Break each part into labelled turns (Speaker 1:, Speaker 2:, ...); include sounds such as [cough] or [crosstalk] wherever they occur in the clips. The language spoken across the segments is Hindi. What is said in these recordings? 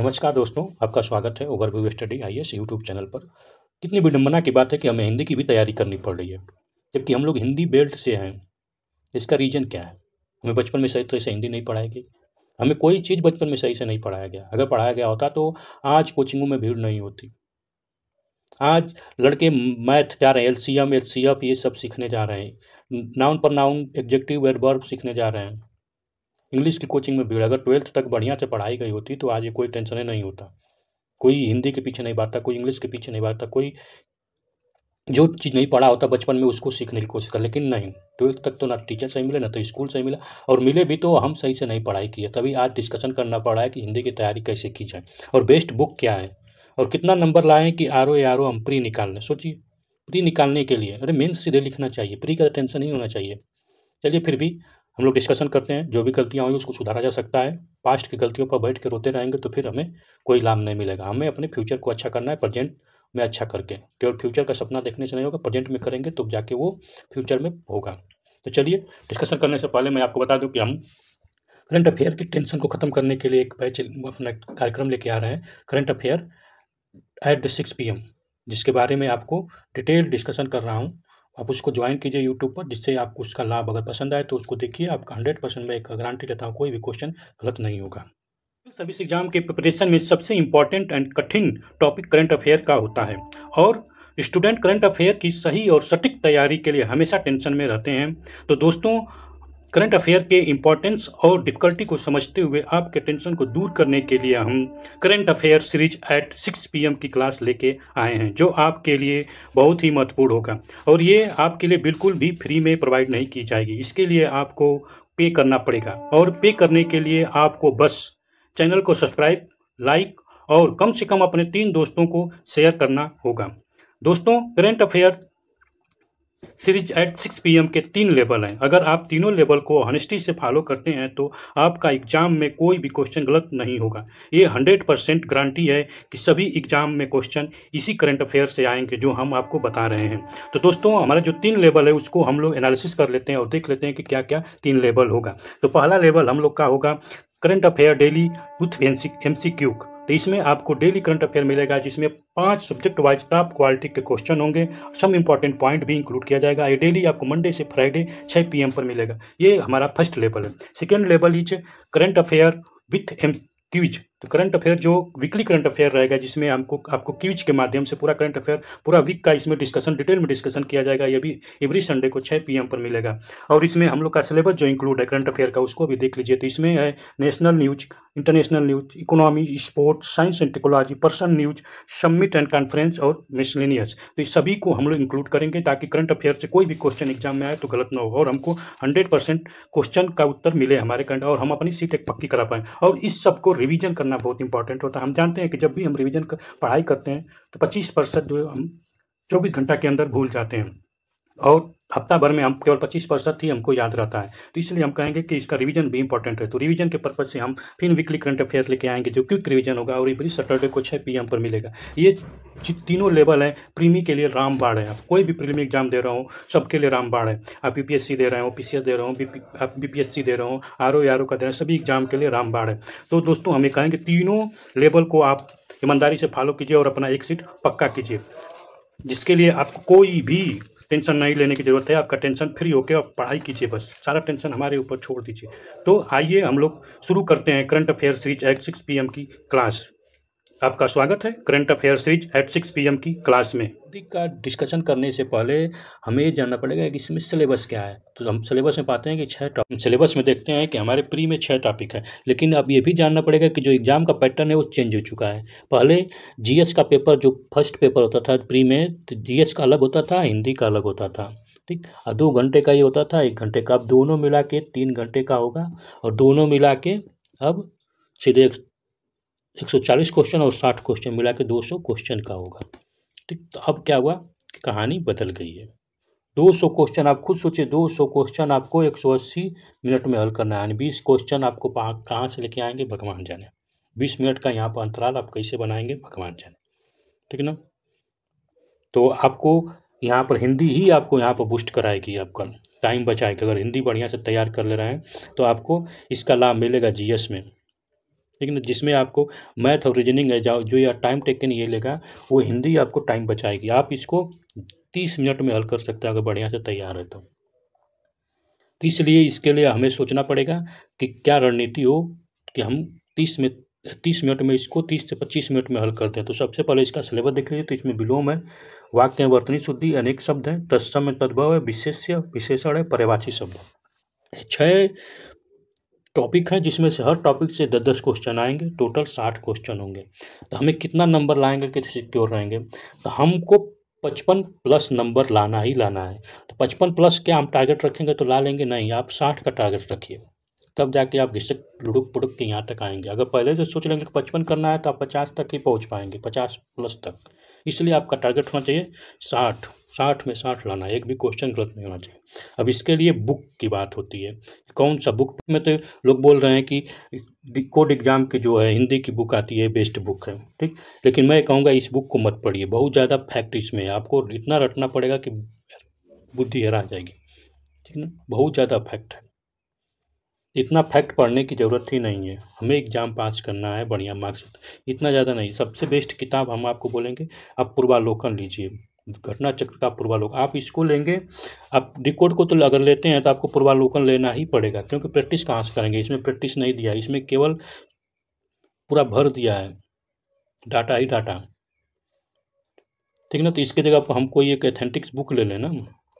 Speaker 1: नमस्कार दोस्तों आपका स्वागत है overview study I S YouTube channel पर कितनी विडम्बना की बात है कि हमें हिंदी की भी तैयारी करनी पड़ रही है जबकि हम लोग हिंदी बेल्ट से हैं इसका रीज़न क्या है हमें बचपन में सही तरह से हिंदी नहीं पढ़ाई गई हमें कोई चीज़ बचपन में सही से नहीं पढ़ाया गया अगर पढ़ाया गया होता तो आज कोचिंगों में भीड़ नहीं होती आज लड़के मैथ जा रहे हैं L C M L C F ये सब सीखने जा रहे हैं नाउन पर नाउन एग्जेक्टिव एडवर्ब सीखने जा रहे हैं इंग्लिश की कोचिंग में भीड़ अगर ट्वेल्थ तक बढ़िया से पढ़ाई गई होती तो आज ये कोई टेंशन नहीं होता कोई हिंदी के पीछे नहीं भागता कोई इंग्लिश के पीछे नहीं भागता कोई जो चीज़ नहीं पढ़ा होता बचपन में उसको सीखने की कोशिश कर लेकिन नहीं ट्वेल्थ तक तो ना टीचर सही मिले ना तो स्कूल सही मिला और मिले भी तो हम सही से नहीं पढ़ाई की है तभी आज डिस्कशन करना पड़ा है कि हिंदी की तैयारी कैसे की जाए और बेस्ट बुक क्या है और कितना नंबर लाएँ कि आर ओ आर ओ हम प्री निकाल लें सोचिए प्री निकालने के लिए अरे मेन सीधे लिखना चाहिए प्री का टेंशन तो नहीं होना चाहिए चलिए फिर भी हम लोग डिस्कशन करते हैं जो भी गलतियाँ हुई उसको सुधारा जा सकता है पास्ट की गलतियों पर बैठ के रोते रहेंगे तो फिर हमें कोई लाभ नहीं मिलेगा हमें अपने फ्यूचर को अच्छा करना है प्रजेंट में अच्छा करके केवल फ्यूचर का सपना देखने से नहीं होगा प्रजेंट में करेंगे तो जाके वो फ्यूचर में होगा तो चलिए डिस्कशन करने से पहले मैं आपको बता दूं कि हम करंट अफेयर की टेंशन को ख़त्म करने के लिए एक बैच अपना कार्यक्रम लेके आ रहे हैं current affair at six P जिसके बारे में आपको डिटेल डिस्कशन कर रहा हूँ आप उसको ज्वाइन कीजिए यूट्यूब पर जिससे आपको उसका लाभ अगर पसंद आए तो उसको देखिए आपका हंड्रेड परसेंट मैं एक गारंटी लेता हूँ कोई भी क्वेश्चन गलत नहीं होगा तो सर्विस एग्जाम के प्रिपरेशन में सबसे इंपॉर्टेंट एंड कठिन टॉपिक करंट अफेयर का होता है और स्टूडेंट करंट अफेयर की सही और सटीक तैयारी के लिए हमेशा टेंशन में रहते हैं तो दोस्तों करंट अफेयर के इम्पोर्टेंस और डिफिकल्टी को समझते हुए आपके टेंशन को दूर करने के लिए हम current affair series at 6 PM की क्लास लेके आए हैं जो आपके लिए बहुत ही महत्वपूर्ण होगा और ये आपके लिए बिल्कुल भी फ्री में प्रोवाइड नहीं की जाएगी इसके लिए आपको पे करना पड़ेगा और पे करने के लिए आपको बस चैनल को सब्सक्राइब लाइक और कम से कम अपने तीन दोस्तों को शेयर करना होगा दोस्तों current affair series at six PM के तीन लेवल हैं अगर आप तीनों लेवल को हनिस्टी से फॉलो करते हैं तो आपका एग्जाम में कोई भी क्वेश्चन गलत नहीं होगा ये 100 परसेंट गारंटी है कि सभी एग्जाम में क्वेश्चन इसी करंट अफेयर से आएंगे जो हम आपको बता रहे हैं तो दोस्तों हमारा जो तीन लेवल है उसको हम लोग एनालिसिस कर लेते हैं और देख लेते हैं कि क्या क्या तीन लेवल होगा तो पहला लेवल हम लोग का होगा current affair daily with M C Q तो इसमें आपको डेली करंट अफेयर मिलेगा जिसमें पांच सब्जेक्ट वाइज टॉप क्वालिटी के क्वेश्चन होंगे सम इंपॉर्टेंट पॉइंट भी इंक्लूड किया जाएगा ये डेली आपको मंडे से फ्राइडे 6 पीएम पर मिलेगा ये हमारा फर्स्ट लेवल है second level is current affair with M Qs तो करंट अफेयर जो वीकली करंट अफेयर रहेगा जिसमें हमको आपको क्यूज के माध्यम से पूरा करंट अफेयर पूरा वीक का इसमें डिस्कशन डिटेल में डिस्कशन किया जाएगा ये भी एवरी संडे को छः पीएम पर मिलेगा और इसमें हम लोग का सिलेबस जो इंक्लूड है करंट अफेयर का उसको भी देख लीजिए तो इसमें है national news international news economy sports science and technology person news summit and conference और मिसलिनियस तो इस सभी को हम लोग इंक्लूड करेंगे ताकि करंट अफेयर से कोई भी क्वेश्चन एग्जाम में आए तो गलत ना हो और हमको हंड्रेड क्वेश्चन का उत्तर मिले हमारे करंट और हम अपनी सीट एक पक्की करा पाएँ और इस सबको रिविजन करना करना बहुत इंपॉर्टेंट होता है हम जानते हैं कि जब भी हम रिविजन कर, पढ़ाई करते हैं तो पच्चीस परसेंट जो हम चौबीस घंटा के अंदर भूल जाते हैं और हफ्ता भर में हम केवल पच्चीस परसेंट ही हमको याद रहता है तो इसलिए हम कहेंगे कि इसका रिवीजन भी इंपॉर्टेंट है तो रिवीजन के पर्पज से हम फिर वीकली करंट अफेयर लेके आएंगे जो क्विक रिवीजन होगा और इवरी सैटरडे को छः पी पर मिलेगा ये तीनों लेवल है प्रीमी के लिए रामबाड़ है आप कोई भी प्रीमी एग्जाम दे रहा हो सबके लिए रामबाड़ है आप यूपीएससी दे रहे हो पीसीएस दे रहे हो बी आप बीपीएससी दे रहे हो आर ओ आर ओ का दे रहे हैं सभी एग्जाम के लिए रामबाड़ है तो दोस्तों हमें कहेंगे तीनों लेवल को आप ईमानदारी से फॉलो कीजिए और अपना एक सीट पक्का कीजिए जिसके लिए आपको कोई भी टेंशन नहीं लेने की ज़रूरत है आपका टेंशन फ्री होकर आप पढ़ाई कीजिए बस सारा टेंशन हमारे ऊपर छोड़ दीजिए तो आइए हम लोग शुरू करते हैं current affairs reach at six P की क्लास आपका स्वागत है current affair series at six PM की क्लास में का डिस्कशन करने से पहले हमें ये जानना पड़ेगा कि इसमें सिलेबस क्या है तो हम सिलेबस में पाते हैं कि छः टॉपिक सिलेबस में देखते हैं कि हमारे प्री में छः टॉपिक है लेकिन अब ये भी जानना पड़ेगा कि जो एग्ज़ाम का पैटर्न है वो चेंज हो चुका है पहले जीएस का पेपर जो फर्स्ट पेपर होता था प्री में तो जी का अलग होता था हिंदी का अलग होता था ठीक और दो घंटे का ही होता था एक घंटे का अब दोनों मिला के तीन घंटे का होगा और दोनों मिला के अब सीधे 140 क्वेश्चन और 60 क्वेश्चन मिला के 200 क्वेश्चन का होगा ठीक तो अब क्या हुआ कि कहानी बदल गई है 200 क्वेश्चन आप खुद सोचिए 200 क्वेश्चन आपको 180 मिनट में हल करना है यानी बीस क्वेश्चन आपको कहाँ से लेके आएंगे भगवान जाने बीस मिनट का यहाँ पर अंतराल आप कैसे बनाएंगे भगवान जाने ठीक है ना तो आपको यहाँ पर हिंदी ही आपको यहाँ पर बूस्ट कराएगी आपका टाइम बचाएगी अगर हिंदी बढ़िया से तैयार कर ले रहे हैं तो आपको इसका लाभ मिलेगा जीएस में ठीक है ना जिसमें आपको मैथ और रीजनिंग है जो या टाइम टेकन ये लेगा वो हिंदी आपको टाइम बचाएगी आप इसको तीस मिनट में हल कर सकते हैं अगर बढ़िया से तैयार है तो, तो इसलिए इसके लिए हमें सोचना पड़ेगा कि क्या रणनीति हो कि हम तीस में तीस मिनट में इसको तीस से पच्चीस मिनट में हल करते हैं तो सबसे पहले इसका सिलेबस देख लीजिए तो इसमें विलोम है वाक्य है वर्तनी शुद्धि अनेक शब्द हैं तत्सम तद्भव है विशेष्य विशेषण है परिभाषी शब्द है छः टॉपिक है जिसमें से हर टॉपिक से दस दस क्वेश्चन आएंगे टोटल साठ क्वेश्चन होंगे तो हमें कितना नंबर लाएंगे कि सिक्योर रहेंगे तो हमको पचपन प्लस नंबर लाना ही लाना है तो पचपन प्लस के हम टारगेट रखेंगे तो ला लेंगे नहीं आप साठ का टारगेट रखिए तब जाके आप घिसक लुढ़क पुड़क के यहाँ तक आएंगे अगर पहले से सोच लेंगे कि पचपन करना है तो आप पचास तक ही पहुँच पाएंगे पचास प्लस तक इसलिए आपका टारगेट होना चाहिए साठ साठ में साठ लाना एक भी क्वेश्चन गलत नहीं होना चाहिए अब इसके लिए बुक की बात होती है कौन सा बुक में तो लोग बोल रहे हैं कि कोड एग्ज़ाम की जो है हिंदी की बुक आती है बेस्ट बुक है ठीक लेकिन मैं कहूँगा इस बुक को मत पढ़िए बहुत ज़्यादा फैक्ट इसमें है आपको इतना रटना पड़ेगा कि बुद्धि हरा जाएगी ठीक ना बहुत ज़्यादा फैक्ट है इतना फैक्ट पढ़ने की ज़रूरत ही नहीं है हमें एग्ज़ाम पास करना है बढ़िया मार्क्स इतना ज़्यादा नहीं सबसे बेस्ट किताब हम आपको बोलेंगे आप पूर्वालोकन लीजिए घटना चक्र का पूर्वालोक आप इसको लेंगे आप रिकॉर्ड को तो अगर लेते हैं तो आपको पूर्वालोकन लेना ही पड़ेगा क्योंकि प्रैक्टिस कहाँ से करेंगे इसमें प्रैक्टिस नहीं दिया इसमें केवल पूरा भर दिया है डाटा ही डाटा ठीक ना तो इसके जगह पर हम कोई एक एथेंटिक्स बुक ले लें ना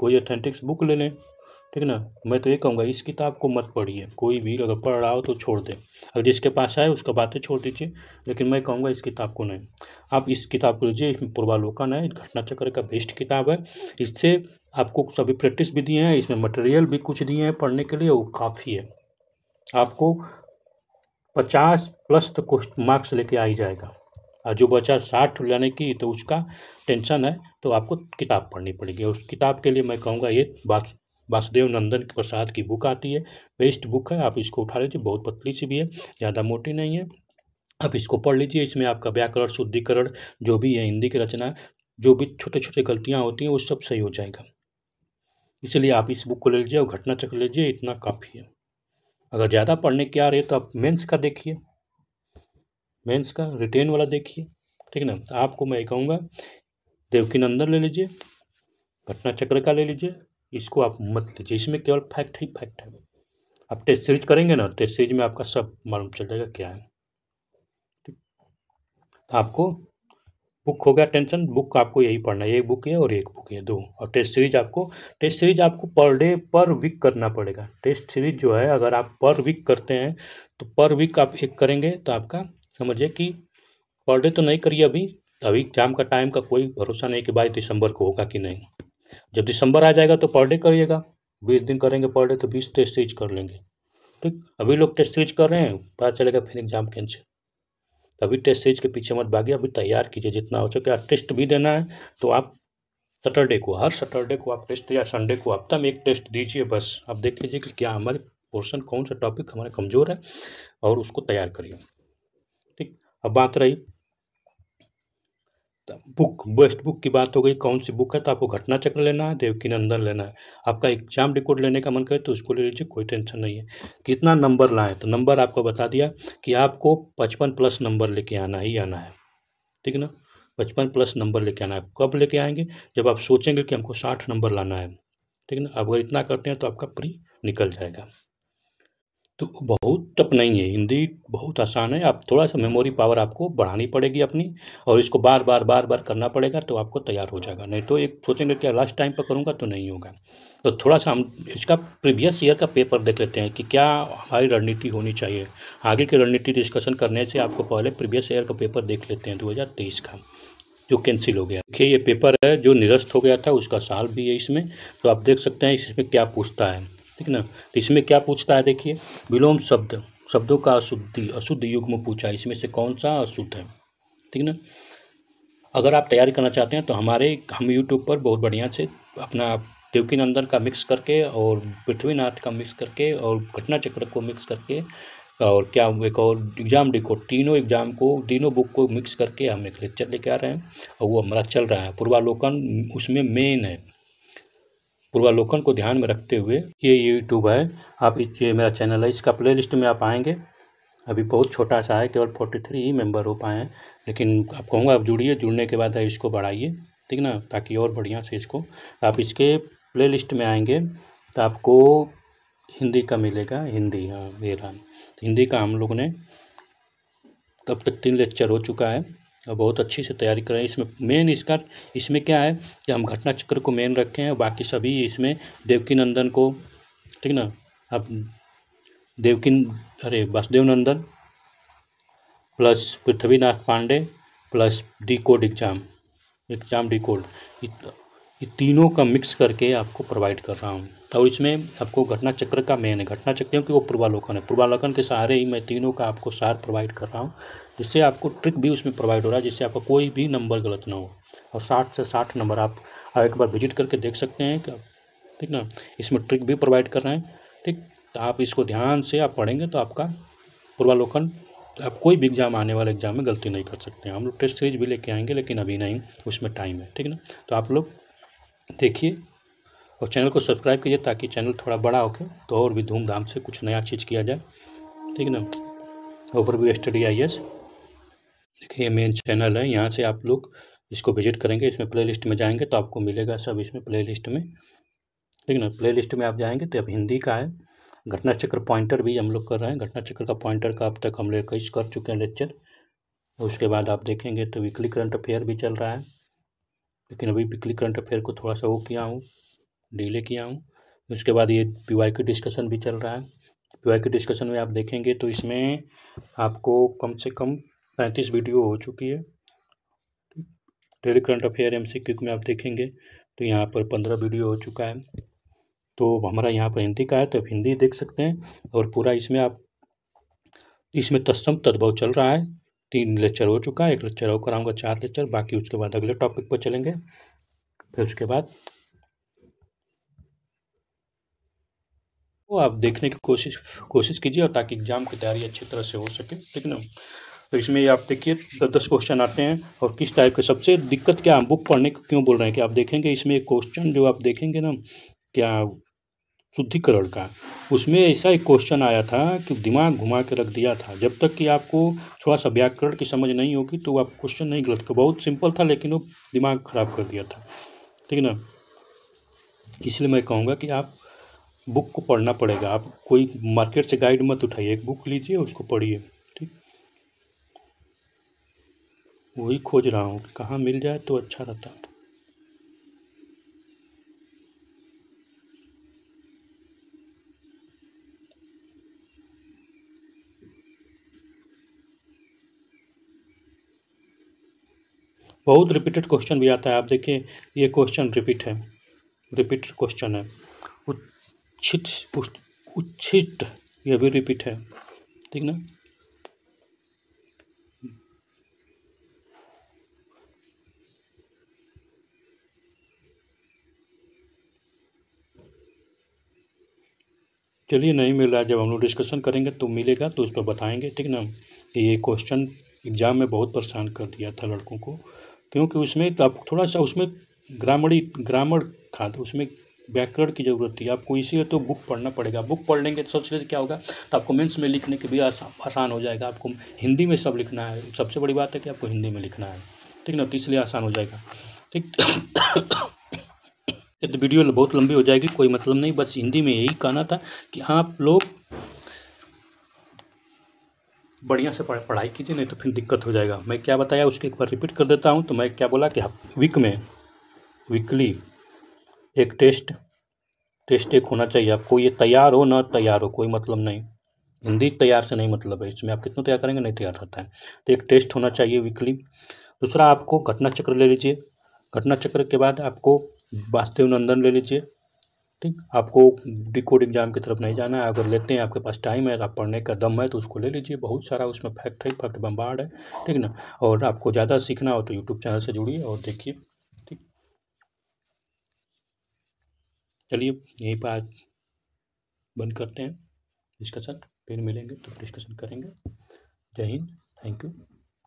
Speaker 1: कोई एथेंटिक्स बुक ले लें ठीक ना मैं तो ये कहूँगा इस किताब को मत पढ़िए कोई भी अगर पढ़ रहा हो तो छोड़ दें और जिसके पास आए उसका बातें छोड़ दीजिए लेकिन मैं कहूँगा इस किताब को नहीं आप इस किताब को लीजिए इसमें पूर्वालोकन है घटना चक्र का बेस्ट किताब है इससे आपको सभी प्रैक्टिस भी दिए हैं इसमें मटेरियल भी कुछ दिए हैं पढ़ने के लिए वो काफ़ी है आपको पचास प्लस तक तो क्वेश्चन मार्क्स लेके आ ही जाएगा और जो बच्चा साठ लेने की तो उसका टेंशन है तो आपको किताब पढ़नी पड़ेगी उस किताब के लिए मैं कहूँगा ये बात वासुदेव नंदन प्रसाद की बुक आती है बेस्ट बुक है आप इसको उठा लीजिए बहुत पतली सी भी है ज़्यादा मोटी नहीं है आप इसको पढ़ लीजिए इसमें आपका व्याकरण शुद्धिकरण जो भी है हिंदी की रचना जो भी छोटे छोटे गलतियाँ होती हैं वो सब सही हो जाएगा इसलिए आप इस बुक को ले लीजिए और घटना चक्र लीजिए इतना काफ़ी है अगर ज़्यादा पढ़ने की आ रही है तो आप मेंस का देखिए मेंस का रिटेन वाला देखिए ठीक ना आपको मैं कहूँगा देवकी नंदन ले लीजिए घटना चक्र का ले लीजिए इसको आप मत लीजिए इसमें केवल फैक्ट ही फैक्ट है आप टेस्ट सीरीज करेंगे ना टेस्ट सीरीज में आपका सब मालूम चल जाएगा क्या है ठीक तो आपको बुक हो गया टेंशन बुक आपको यही पढ़ना है एक बुक है और एक बुक है दो और टेस्ट सीरीज आपको टेस्ट सीरीज आपको पर डे पर वीक करना पड़ेगा टेस्ट सीरीज जो है अगर आप पर वीक करते हैं तो पर वीक आप एक करेंगे तो आपका समझिए कि पर डे तो नहीं करिए अभी अभी एग्जाम का टाइम का कोई भरोसा नहीं कि बाईस दिसंबर को होगा कि नहीं जब दिसंबर आ जाएगा तो पर डे करिएगा बीस दिन करेंगे पर डे तो बीस टेस्ट सीरीज कर लेंगे ठीक अभी लोग टेस्ट सीरीज कर रहे हैं पता चलेगा फिर एग्जाम कैंसिल अभी टेस्ट सीरीज के पीछे मत भागिए अभी तैयार कीजिए जितना हो सके आप टेस्ट भी देना है तो आप सैटरडे को हर सैटरडे को आप टेस्ट या संडे को आप तक एक टेस्ट दीजिए बस आप देख लीजिए कि क्या हमारे पोर्शन कौन सा टॉपिक हमारा कमज़ोर है और उसको तैयार करिए ठीक अब बात रही बुक बेस्ट बुक की बात हो गई कौन सी बुक है तो आपको घटना चक्र लेना है देवकी नंदन लेना है आपका एग्जाम रिकॉर्ड लेने का मन करे तो उसको ले लीजिए कोई टेंशन नहीं है कितना नंबर लाएँ तो नंबर आपको बता दिया कि आपको पचपन प्लस नंबर लेके आना ही आना है ठीक है ना पचपन प्लस नंबर लेके आना है कब लेके आएंगे जब आप सोचेंगे कि हमको साठ नंबर लाना है ठीक है ना अगर इतना करते हैं तो आपका प्री निकल जाएगा तो बहुत टप नहीं है हिंदी बहुत आसान है आप थोड़ा सा मेमोरी पावर आपको बढ़ानी पड़ेगी अपनी और इसको बार बार बार बार करना पड़ेगा तो आपको तैयार हो जाएगा नहीं तो एक सोचेंगे क्या लास्ट टाइम पर करूँगा तो नहीं होगा तो थोड़ा सा हम इसका प्रीवियस ईयर का पेपर देख लेते हैं कि क्या हमारी रणनीति होनी चाहिए आगे की रणनीति डिस्कशन करने से आपको पहले प्रीवियस ईयर का पेपर देख लेते हैं दो का जो कैंसिल हो गया देखिए ये पेपर है जो निरस्त हो गया था उसका साल भी है इसमें तो आप देख सकते हैं इसमें क्या पूछता है ठीक ना तो इसमें क्या पूछता है देखिए विलोम शब्द शब्दों का अशुद्धि अशुद्ध युग्म पूछा इसमें से कौन सा अशुद्ध है ठीक ना अगर आप तैयारी करना चाहते हैं तो हमारे हम यूट्यूब पर बहुत बढ़िया से अपना देवकी नंदन का मिक्स करके और पृथ्वीनाथ का मिक्स करके और घटना चक्र को मिक्स करके और क्या एक और एग्ज़ाम डिको तीनों एग्ज़ाम को तीनों बुक को मिक्स करके हम एक लेक्चर लेके आ रहे हैं और वो हमारा चल रहा है पूर्वालोकन उसमें मेन है पूर्वालोकन को ध्यान में रखते हुए ये यूट्यूब है आप ये मेरा चैनल है इसका प्ले लिस्ट में आप आएँगे अभी बहुत छोटा सा है केवल फोर्टी थ्री ही मेम्बर हो पाए हैं लेकिन आप कहूँगा आप जुड़िए जुड़ने के बाद इसको बढ़ाइए ठीक ना ताकि और बढ़िया से इसको आप इसके प्ले लिस्ट में आएंगे तो आपको हिंदी का मिलेगा हिंदी हाँ मेरा हिंदी का हम लोग ने तब तक तीन लेक्चर हो चुका है और बहुत अच्छी से तैयारी करें इसमें मेन इसका इसमें क्या है कि हम घटना चक्र को मेन रखें हैं बाकी सभी इसमें देवकी नंदन को ठीक ना अब देवकी अरे Vasudev Nandan plus Prithvinath Pandey plus D code exam exam D code ये तीनों का मिक्स करके आपको प्रोवाइड कर रहा हूँ और इसमें आपको घटना चक्र का मेन है घटना चक्र क्योंकि वो पूर्वालोकन है पूर्वालोकन के सहारे ही मैं तीनों का आपको सार प्रोवाइड कर रहा हूँ जिससे आपको ट्रिक भी उसमें प्रोवाइड हो रहा है जिससे आपका कोई भी नंबर गलत ना हो और साठ से साठ नंबर आप एक बार विजिट करके देख सकते हैं ठीक ना इसमें ट्रिक भी प्रोवाइड कर रहे हैं ठीक तो आप इसको ध्यान से आप पढ़ेंगे तो आपका पूर्वालोकन तो आप कोई भी एग्ज़ाम आने वाले एग्ज़ाम में गलती नहीं कर सकते हम लोग टेस्ट सीरीज भी लेके आएंगे लेकिन अभी नहीं उसमें टाइम है ठीक ना तो आप लोग देखिए और चैनल को सब्सक्राइब कीजिए ताकि चैनल थोड़ा बड़ा होके तो और भी धूमधाम से कुछ नया चीज़ किया जाए ठीक है ना overview study I S देखिए मेन चैनल है यहाँ से आप लोग इसको विजिट करेंगे इसमें प्लेलिस्ट में जाएंगे तो आपको मिलेगा सब इसमें प्लेलिस्ट में ठीक है ना प्लेलिस्ट में आप जाएंगे तो अब हिंदी का है घटना चक्र पॉइंटर भी हम लोग कर रहे हैं घटना चक्र का पॉइंटर का अब तक हम लोग कर चुके हैं लेक्चर उसके बाद आप देखेंगे तो वीकली करंट अफेयर भी चल रहा है लेकिन अभी पिकली करंट अफेयर को थोड़ा सा वो किया हूँ डिले किया हूँ उसके बाद ये पी वाई की डिस्कशन भी चल रहा है पी वाई की डिस्कशन में आप देखेंगे तो इसमें आपको कम से कम पैंतीस वीडियो हो चुकी है daily current affair M C में आप देखेंगे तो यहाँ पर पंद्रह वीडियो हो चुका है तो हमारा यहाँ पर हिंदी का है तो आप हिंदी देख सकते हैं और पूरा इसमें आप इसमें तत्सम तद्भव चल रहा है तीन लेक्चर हो चुका है एक लेक्चर और कराऊंगा चार लेक्चर बाकी उसके बाद अगले टॉपिक पर चलेंगे फिर उसके बाद वो आप देखने की कोशिश कोशिश कीजिए और ताकि एग्ज़ाम की तैयारी अच्छी तरह से हो सके ठीक ना तो इसमें आप देखिए दस दस क्वेश्चन आते हैं और किस टाइप के सबसे दिक्कत क्या है बुक पढ़ने को क्यों बोल रहे हैं कि आप देखेंगे इसमें एक क्वेश्चन जो आप देखेंगे ना क्या शुद्धिकरण का उसमें ऐसा एक क्वेश्चन आया था कि दिमाग घुमा के रख दिया था जब तक कि आपको थोड़ा सा व्याकरण की समझ नहीं होगी तो आप क्वेश्चन नहीं गलत कर बहुत सिंपल था लेकिन वो दिमाग ख़राब कर दिया था ठीक है ना इसलिए मैं कहूँगा कि आप बुक को पढ़ना पड़ेगा आप कोई मार्केट से गाइड मत उठाइए एक बुक लीजिए उसको पढ़िए ठीक वही खोज रहा हूँ कहाँ मिल जाए तो अच्छा रहता बहुत रिपीटेड क्वेश्चन भी आता है आप देखिए ये क्वेश्चन रिपीट है रिपीट क्वेश्चन है उच्छित उच्छिष्ट यह भी रिपीट है ठीक ना चलिए नहीं मिल रहा है जब हम लोग डिस्कशन करेंगे तो मिलेगा तो उस पर बताएंगे ठीक ना कि ये क्वेश्चन एग्ज़ाम में बहुत परेशान कर दिया था लड़कों को क्योंकि उसमें तो आप थोड़ा सा उसमें ग्रामरी ग्रामर खा तो उसमें व्याकरण की ज़रूरत थी आपको इसीलिए तो बुक पढ़ना पड़ेगा बुक पढ़ लेंगे तो सबसे क्या होगा तो आपको मेंस में लिखने के भी आसान आसान हो जाएगा आपको हिंदी में सब लिखना है सबसे बड़ी बात है कि आपको हिंदी में लिखना है ठीक ना तो इसलिए आसान हो जाएगा ठीक [coughs] तो वीडियो बहुत लंबी हो जाएगी कोई मतलब नहीं बस हिंदी में यही कहना था कि आप लोग बढ़िया से पढ़, पढ़ाई कीजिए नहीं तो फिर दिक्कत हो जाएगा मैं क्या बताया उसको एक बार रिपीट कर देता हूँ तो मैं क्या बोला कि वीक में वीकली एक टेस्ट टेस्ट एक होना चाहिए आपको ये तैयार हो ना तैयार हो कोई मतलब नहीं हिंदी तैयार से नहीं मतलब है इसमें आप कितना तैयार करेंगे नहीं तैयार रहता है तो एक टेस्ट होना चाहिए वीकली दूसरा आपको घटना चक्र ले लीजिए घटना चक्र के बाद आपको वास्तव नंदन ले लीजिए ठीक आपको डिकोड एग्ज़ाम की तरफ नहीं जाना है अगर लेते हैं आपके पास टाइम है आप पढ़ने का दम है तो उसको ले लीजिए बहुत सारा उसमें फैक्ट है फैक्ट बम्बार्ड है ठीक ना और आपको ज़्यादा सीखना हो तो यूट्यूब चैनल से जुड़िए और देखिए ठीक चलिए यहीं पर आज बंद करते हैं डिस्कशन फिर मिलेंगे तो डिस्कशन करेंगे जय हिंद थैंक यू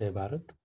Speaker 1: जय भारत